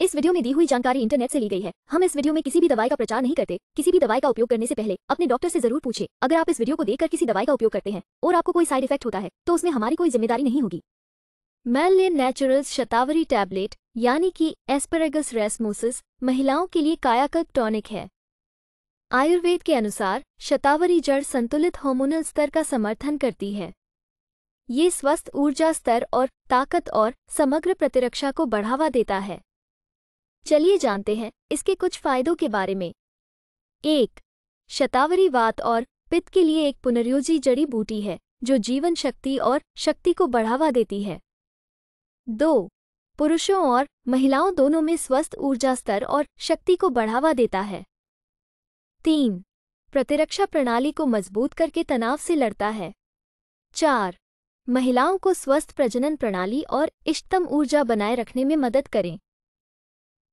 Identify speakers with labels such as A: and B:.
A: इस वीडियो में दी हुई जानकारी इंटरनेट से ली गई है हम इस वीडियो में किसी भी दवाई का प्रचार नहीं करते किसी भी दवाई का उपयोग करने से पहले अपने डॉक्टर से जरूर पूछे अगर आप इस वीडियो को देखकर किसी दवाई का उपयोग करते हैं और आपको कोई साइड इफेक्ट होता है तो उसमें हमारी कोई जिम्मेदारी नहीं होगी मैलिन नेचुरल्स शतावरी टैबलेट यानी कि एस्परेगस रेस्मोसिस महिलाओं के लिए कायाकल्प टॉनिक है आयुर्वेद के अनुसार शतावरी जड़ संतुलित हॉर्मोनल स्तर का समर्थन करती है ये स्वस्थ ऊर्जा स्तर और ताकत और समग्र प्रतिरक्षा को बढ़ावा देता है चलिए जानते हैं इसके कुछ फायदों के बारे में एक शतावरी वात और पित्त के लिए एक पुनर्योजी जड़ी बूटी है जो जीवन शक्ति और शक्ति को बढ़ावा देती है दो पुरुषों और महिलाओं दोनों में स्वस्थ ऊर्जा स्तर और शक्ति को बढ़ावा देता है तीन प्रतिरक्षा प्रणाली को मजबूत करके तनाव से लड़ता है चार महिलाओं को स्वस्थ प्रजनन प्रणाली और इष्टतम ऊर्जा बनाए रखने में मदद करें